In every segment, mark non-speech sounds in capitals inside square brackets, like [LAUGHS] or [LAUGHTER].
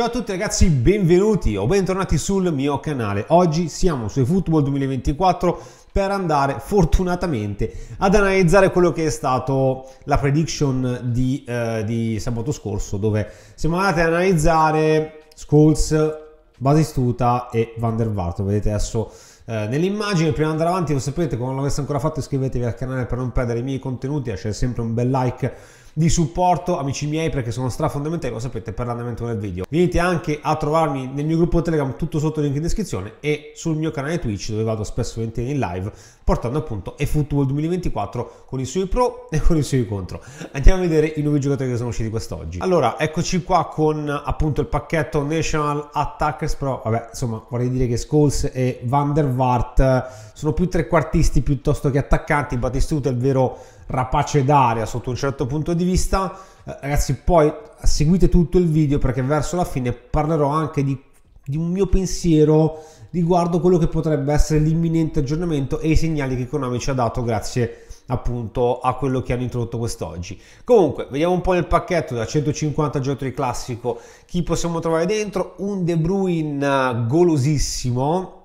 Ciao a tutti ragazzi, benvenuti o bentornati sul mio canale. Oggi siamo su eFootball 2024 per andare fortunatamente ad analizzare quello che è stato la prediction di, eh, di sabato scorso dove siamo andati ad analizzare Scholes, Batistuta e Van der Vaart. Vedete adesso eh, nell'immagine, prima di andare avanti lo sapete, come non l'avete ancora fatto iscrivetevi al canale per non perdere i miei contenuti, lasciate sempre un bel like di supporto, amici miei, perché sono strafondamentali, lo sapete, per l'andamento del video. Venite anche a trovarmi nel mio gruppo Telegram, tutto sotto il link in descrizione, e sul mio canale Twitch, dove vado spesso in live, portando appunto eFootball 2024 con i suoi pro e con i suoi contro. Andiamo a vedere i nuovi giocatori che sono usciti quest'oggi. Allora, eccoci qua con appunto il pacchetto National Attackers, però vabbè, insomma, vorrei dire che Scholes e Van der Vaart sono più trequartisti piuttosto che attaccanti, Battistuta è il vero rapace d'aria sotto un certo punto di vista. Eh, ragazzi, poi seguite tutto il video perché verso la fine parlerò anche di, di un mio pensiero riguardo quello che potrebbe essere l'imminente aggiornamento e i segnali che Konami ci ha dato grazie appunto a quello che hanno introdotto quest'oggi. Comunque, vediamo un po' il pacchetto da 150 giocatori classico chi possiamo trovare dentro, un De Bruyne eh, golosissimo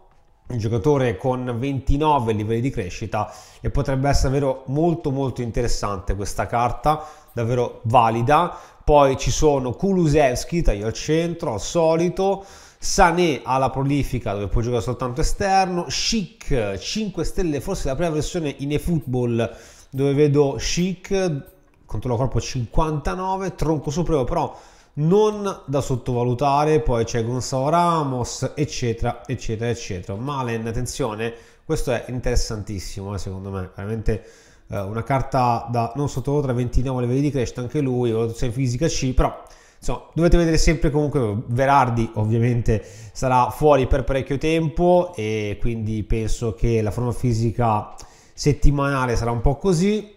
un giocatore con 29 livelli di crescita e potrebbe essere davvero molto molto interessante questa carta, davvero valida. Poi ci sono Kulusevski, taglio al centro, al solito, Sané alla prolifica dove può giocare soltanto esterno, Chic 5 stelle, forse la prima versione in eFootball dove vedo Chic, controllo corpo 59, tronco supremo però non da sottovalutare, poi c'è Gonzalo Ramos, eccetera, eccetera, eccetera. Malen, attenzione, questo è interessantissimo, eh, secondo me, veramente eh, una carta da non sottovalutare, 29 livelli di crescita anche lui, o valutazione fisica C, però insomma, dovete vedere sempre comunque Verardi ovviamente sarà fuori per parecchio tempo e quindi penso che la forma fisica settimanale sarà un po' così,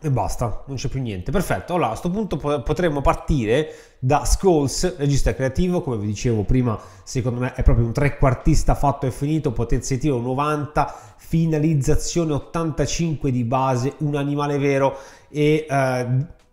e basta, non c'è più niente. Perfetto, allora a questo punto potremmo partire da Scholes, regista creativo, come vi dicevo prima, secondo me è proprio un trequartista fatto e finito, potenziativo 90, finalizzazione 85 di base, un animale vero e eh,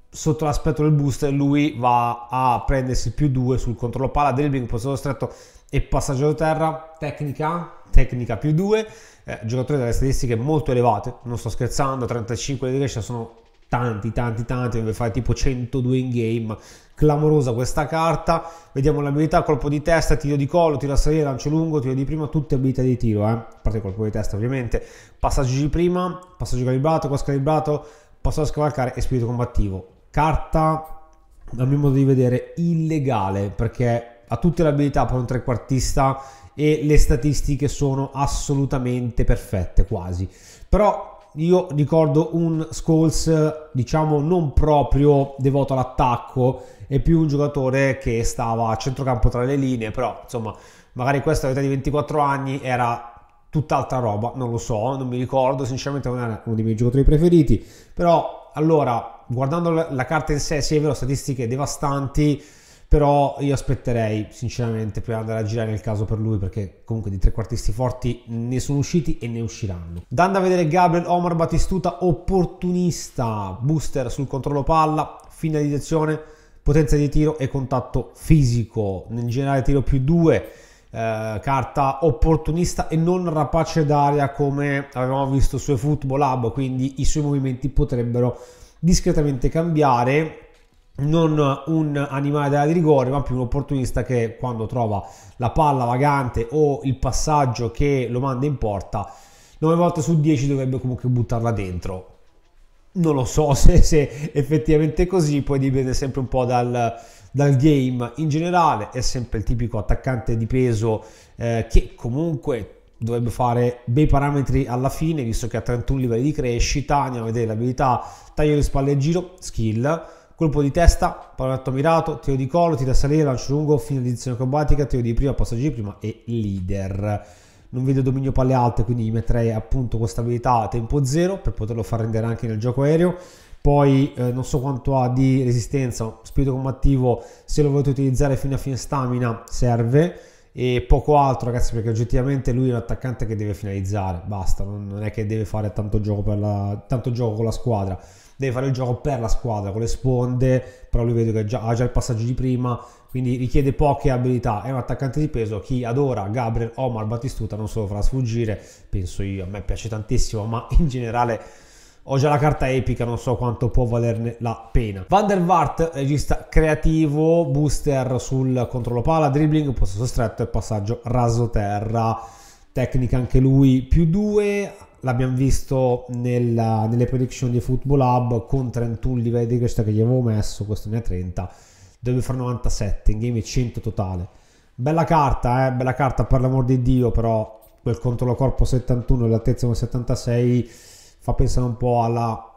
sotto l'aspetto del booster lui va a prendersi più 2 sul controllo palla, dribbling, possesso stretto, e passaggio da terra, tecnica, tecnica più 2, eh, giocatore dalle statistiche molto elevate, non sto scherzando, 35 di Grecia sono tanti, tanti, tanti, deve fare tipo 102 in game, clamorosa questa carta, vediamo l'abilità, colpo di testa, tiro di collo, tiro a salire, lancio lungo, tiro di prima, tutte abilità di tiro, eh? a parte colpo di testa ovviamente, passaggio di prima, passaggio calibrato, cos calibrato, passaggio a scavalcare e spirito combattivo, carta dal mio modo di vedere illegale perché ha tutte le abilità per un trequartista e le statistiche sono assolutamente perfette, quasi. Però io ricordo un Scholes, diciamo, non proprio devoto all'attacco, è più un giocatore che stava a centrocampo tra le linee, però insomma, magari questa all'età di 24 anni era tutt'altra roba, non lo so, non mi ricordo, sinceramente non era uno dei miei giocatori preferiti, però allora, guardando la carta in sé, sì è vero, statistiche devastanti, però io aspetterei sinceramente prima di andare a girare nel caso per lui perché comunque di tre quartisti forti ne sono usciti e ne usciranno dando a vedere Gabriel Omar Batistuta opportunista booster sul controllo palla finalizzazione potenza di tiro e contatto fisico nel generale tiro più 2 eh, carta opportunista e non rapace d'aria come avevamo visto su Football Hub quindi i suoi movimenti potrebbero discretamente cambiare non un animale della di rigore, ma più un opportunista che quando trova la palla vagante o il passaggio che lo manda in porta, 9 volte su 10 dovrebbe comunque buttarla dentro. Non lo so [LAUGHS] se, se effettivamente è così, poi dipende sempre un po' dal, dal game in generale, è sempre il tipico attaccante di peso eh, che comunque dovrebbe fare bei parametri alla fine, visto che ha 31 livelli di crescita, andiamo a vedere l'abilità, taglio le spalle e giro, skill, colpo di testa, pallonetto mirato, teo di collo, tira a salire, lancio lungo, fine edizione combatica, teo di prima, passaggio di prima e leader. Non vedo dominio palle alte, quindi gli metterei appunto questa abilità a tempo zero per poterlo far rendere anche nel gioco aereo. Poi eh, non so quanto ha di resistenza, spirito combattivo, se lo volete utilizzare fino a fine stamina serve e poco altro ragazzi perché oggettivamente lui è un attaccante che deve finalizzare basta non, è che deve fare tanto gioco, la, tanto gioco con la squadra deve fare il gioco per la squadra con le sponde però lui vedo che già, ha già il passaggio di prima quindi richiede poche abilità è un attaccante di peso chi adora Gabriel Omar Battistuta non solo farà sfuggire penso io a me piace tantissimo ma in generale ho già la carta epica, non so quanto può valerne la pena. Van der Vaart, regista creativo, booster sul controllo pala, dribbling, posto sostretto e passaggio raso terra. Tecnica anche lui più 2, l'abbiamo visto nella, nelle prediction di Football Hub con 31 livelli di crescita che gli avevo messo, questo ne ha 30, deve fare 97, in game 100 totale. Bella carta, eh? bella carta per l'amor di Dio, però quel controllo corpo 71 e l'altezza con 76 fa pensare un po' alla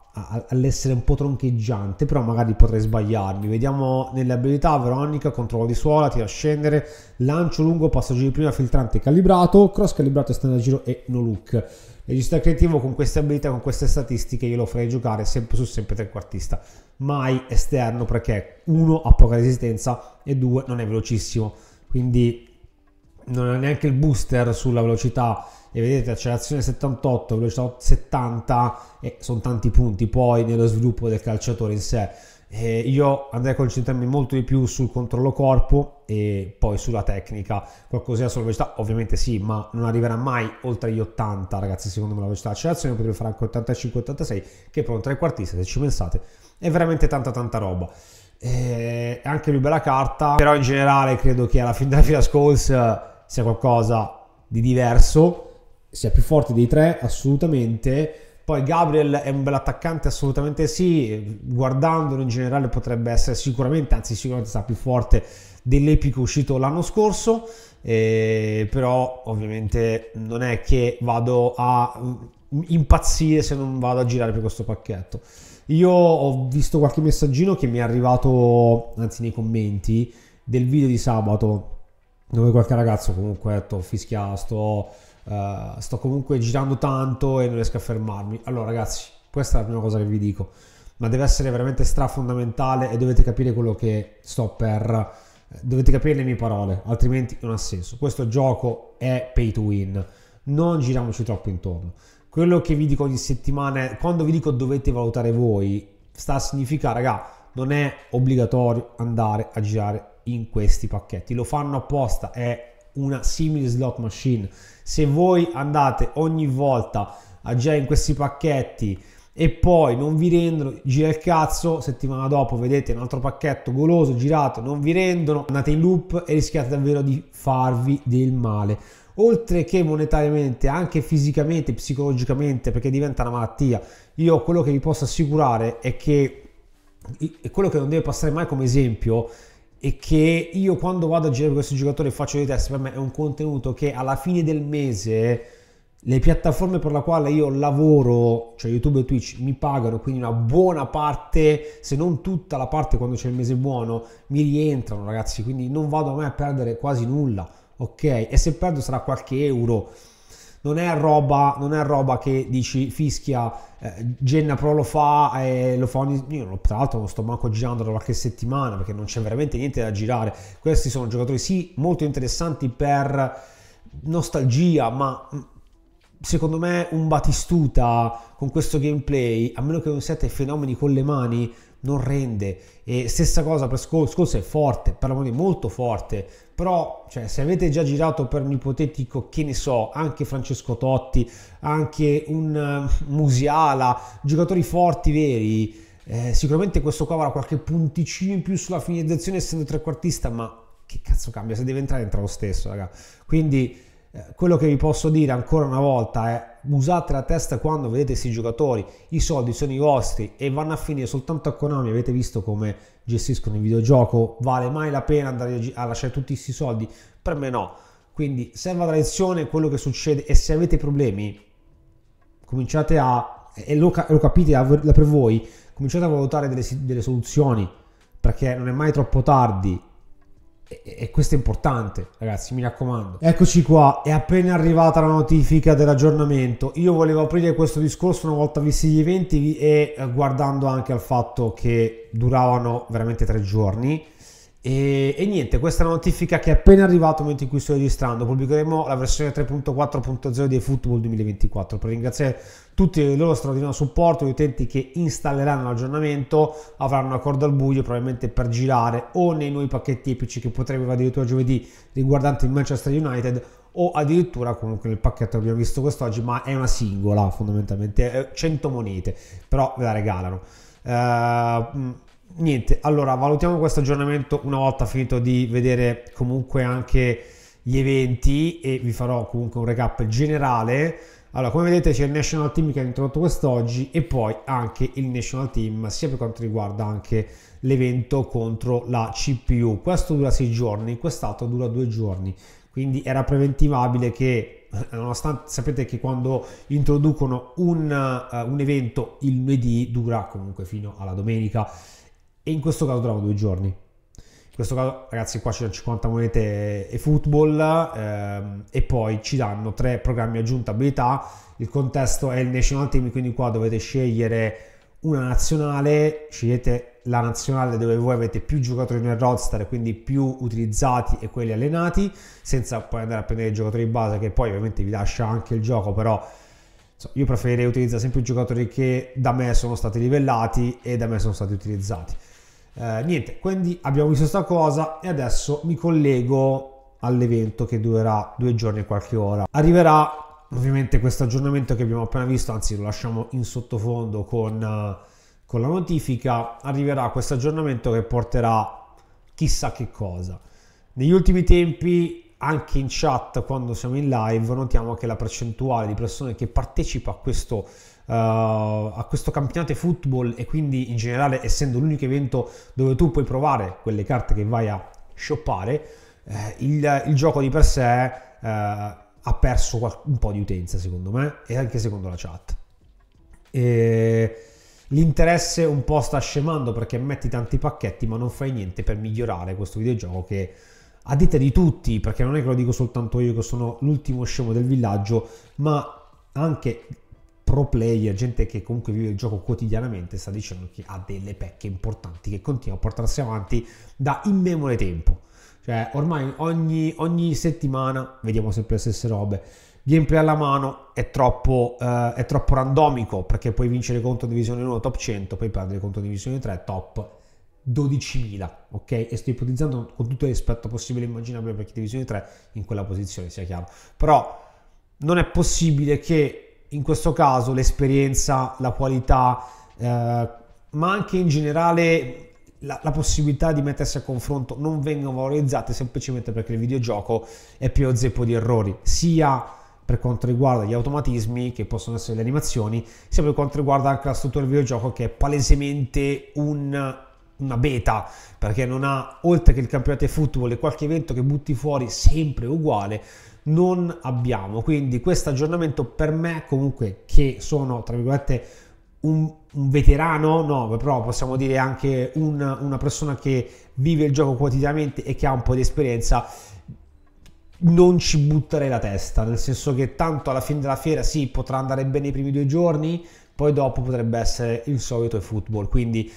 all'essere un po' troncheggiante, però magari potrei sbagliarmi. Vediamo nelle abilità: Veronica, controllo di suola, tira a scendere, lancio lungo, passaggio di prima, filtrante calibrato, cross calibrato, standard a giro e no look. Regista creativo con queste abilità, con queste statistiche, io lo farei giocare sempre su sempre trequartista, mai esterno perché uno ha poca resistenza e due non è velocissimo, quindi non ha neanche il booster sulla velocità e vedete accelerazione 78, velocità 70 e sono tanti punti poi nello sviluppo del calciatore in sé. Eh, io andrei a concentrarmi molto di più sul controllo corpo e poi sulla tecnica, qualcosina sulla velocità, ovviamente sì, ma non arriverà mai oltre gli 80, ragazzi, secondo me la velocità di accelerazione potrebbe fare anche 85-86, che è per un trequartista, se ci pensate, è veramente tanta tanta roba. Eh, anche lui bella carta, però in generale credo che alla fine della fila Scholes sia qualcosa di diverso sia più forte dei tre, assolutamente. Poi Gabriel è un bel attaccante, assolutamente sì. Guardandolo in generale potrebbe essere sicuramente, anzi sicuramente sta più forte dell'epico uscito l'anno scorso. Eh, però ovviamente non è che vado a impazzire se non vado a girare per questo pacchetto. Io ho visto qualche messaggino che mi è arrivato, anzi nei commenti, del video di sabato, dove qualche ragazzo comunque ha detto fischia, sto uh, sto comunque girando tanto e non riesco a fermarmi. Allora ragazzi, questa è la prima cosa che vi dico, ma deve essere veramente stra fondamentale e dovete capire quello che sto per... Eh, dovete capire le mie parole, altrimenti non ha senso. Questo gioco è pay to win, non giriamoci troppo intorno. Quello che vi dico ogni settimana, è, quando vi dico dovete valutare voi, sta a significare, raga, non è obbligatorio andare a girare in questi pacchetti. Lo fanno apposta, è una simile slot machine se voi andate ogni volta a ah, già in questi pacchetti e poi non vi rendono, gira il cazzo, settimana dopo vedete un altro pacchetto goloso, girato, non vi rendono, andate in loop e rischiate davvero di farvi del male. Oltre che monetariamente, anche fisicamente, psicologicamente, perché diventa una malattia, io quello che vi posso assicurare è che e quello che non deve passare mai come esempio e che io quando vado a girare questo giocatore e faccio dei test, per me è un contenuto che alla fine del mese le piattaforme per la quale io lavoro, cioè YouTube e Twitch, mi pagano, quindi una buona parte, se non tutta la parte quando c'è il mese buono, mi rientrano ragazzi, quindi non vado mai a perdere quasi nulla, ok? E se perdo sarà qualche euro, non è roba, non è roba che dici fischia, eh, Genna Pro lo fa e eh, lo fa ogni... Io non, tra l'altro non sto manco girando da qualche settimana perché non c'è veramente niente da girare. Questi sono giocatori sì molto interessanti per nostalgia, ma mm, secondo me un Batistuta con questo gameplay, a meno che non siate fenomeni con le mani, non rende. E stessa cosa per Skulls, Skulls è forte, parliamo di molto forte, però cioè, se avete già girato per un ipotetico, che ne so, anche Francesco Totti, anche un uh, Musiala, giocatori forti veri, eh, sicuramente questo qua avrà qualche punticino in più sulla finalizzazione essendo trequartista, ma che cazzo cambia se deve entrare entra lo stesso, raga. Quindi eh, quello che vi posso dire ancora una volta è usate la testa quando vedete questi giocatori, i soldi sono i vostri e vanno a finire soltanto a Konami, avete visto come gestiscono il videogioco, vale mai la pena andare a lasciare tutti questi soldi? Per me no, quindi serva la lezione quello che succede e se avete problemi cominciate a, e lo, lo capite da, da per voi, cominciate a valutare delle, delle soluzioni perché non è mai troppo tardi e, questo è importante, ragazzi, mi raccomando. Eccoci qua, è appena arrivata la notifica dell'aggiornamento. Io volevo aprire questo discorso una volta visti gli eventi e eh, guardando anche al fatto che duravano veramente tre giorni e, e, niente, questa è la notifica che è appena arrivata al momento in cui sto registrando. Pubblicheremo la versione 3.4.0 di eFootball 2024 per ringraziare tutti il loro straordinario supporto. Gli utenti che installeranno l'aggiornamento avranno una corda al buio, probabilmente per girare o nei nuovi pacchetti epici che potremo addirittura giovedì riguardanti il Manchester United o addirittura comunque nel pacchetto che abbiamo visto quest'oggi, ma è una singola fondamentalmente, 100 monete, però ve la regalano. Uh, niente, allora valutiamo questo aggiornamento una volta finito di vedere comunque anche gli eventi e vi farò comunque un recap generale. Allora, come vedete c'è il National Team che ha introdotto quest'oggi e poi anche il National Team sia per quanto riguarda anche l'evento contro la CPU. Questo dura 6 giorni, quest'altro dura 2 giorni, quindi era preventivabile che eh, nonostante sapete che quando introducono un, uh, un evento il lunedì dura comunque fino alla domenica e in questo caso trovo due giorni. In questo caso, ragazzi, qua ci danno 50 monete e football ehm, e poi ci danno tre programmi aggiunta abilità. Il contesto è il national team, quindi qua dovete scegliere una nazionale, scegliete la nazionale dove voi avete più giocatori nel roster, quindi più utilizzati e quelli allenati, senza poi andare a prendere i giocatori di base che poi ovviamente vi lascia anche il gioco, però io preferirei utilizzare sempre i giocatori che da me sono stati livellati e da me sono stati utilizzati. Eh, niente, quindi abbiamo visto questa cosa e adesso mi collego all'evento che durerà due giorni e qualche ora. Arriverà ovviamente questo aggiornamento che abbiamo appena visto, anzi lo lasciamo in sottofondo con, eh, con, la notifica, arriverà questo aggiornamento che porterà chissà che cosa. Negli ultimi tempi, anche in chat, quando siamo in live, notiamo che la percentuale di persone che partecipa a questo eh, a questo campionato di football e quindi in generale essendo l'unico evento dove tu puoi provare quelle carte che vai a shoppare, eh, il, il, gioco di per sé eh, ha perso un po' di utenza secondo me e anche secondo la chat. E l'interesse un po' sta scemando perché metti tanti pacchetti ma non fai niente per migliorare questo videogioco che a dite di tutti, perché non è che lo dico soltanto io che sono l'ultimo scemo del villaggio, ma anche pro player, gente che comunque vive il gioco quotidianamente, sta dicendo che ha delle pecche importanti che continua a portarsi avanti da immemore tempo. Cioè, ormai ogni, ogni settimana vediamo sempre le stesse robe gameplay alla mano è troppo, eh, è troppo, randomico perché puoi vincere contro divisione 1 top 100, poi perdere contro divisione 3 top 12.000, ok? E sto ipotizzando con tutto il rispetto possibile e immaginabile perché divisione 3 in quella posizione sia chiaro. Però non è possibile che in questo caso l'esperienza, la qualità, eh, ma anche in generale la, la, possibilità di mettersi a confronto non vengono valorizzate semplicemente perché il videogioco è più zeppo di errori, sia per quanto riguarda gli automatismi che possono essere le animazioni, sia per quanto riguarda anche la struttura del videogioco che è palesemente un, una beta, perché non ha, oltre che il campionato di football e qualche evento che butti fuori sempre uguale, non abbiamo. Quindi questo aggiornamento per me comunque che sono tra virgolette un, un veterano, no, però possiamo dire anche un, una persona che vive il gioco quotidianamente e che ha un po' di esperienza non ci butterei la testa, nel senso che tanto alla fine della fiera sì, potrà andare bene i primi due giorni, poi dopo potrebbe essere il solito e football, quindi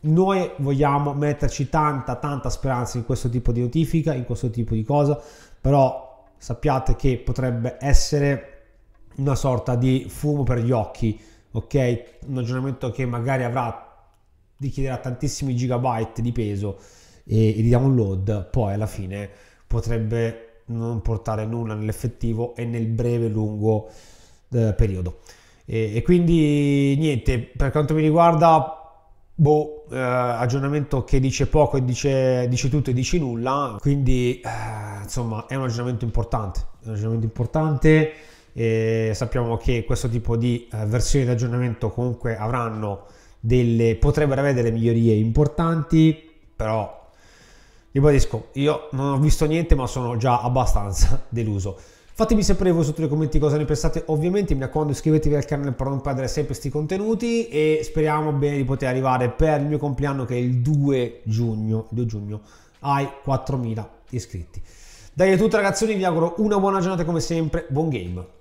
noi vogliamo metterci tanta tanta speranza in questo tipo di notifica, in questo tipo di cosa, però sappiate che potrebbe essere una sorta di fumo per gli occhi, ok? Un aggiornamento che magari avrà richiederà tantissimi gigabyte di peso e, e di download, poi alla fine potrebbe non portare nulla nell'effettivo e nel breve lungo eh, periodo. E, e quindi niente, per quanto mi riguarda boh, eh, aggiornamento che dice poco e dice, dice, tutto e dice nulla, quindi eh, insomma è un aggiornamento importante, è un aggiornamento importante e sappiamo che questo tipo di eh, versioni di aggiornamento comunque avranno delle, potrebbero avere delle migliorie importanti, però ribadisco, io non ho visto niente ma sono già abbastanza [LAUGHS] deluso. Fatemi sapere voi sotto nei commenti cosa ne pensate, ovviamente mi raccomando iscrivetevi al canale per non perdere sempre questi contenuti e speriamo bene di poter arrivare per il mio compleanno che è il 2 giugno, 2 giugno ai 4000 iscritti. Dai è tutto ragazzi, vi auguro una buona giornata come sempre, buon game!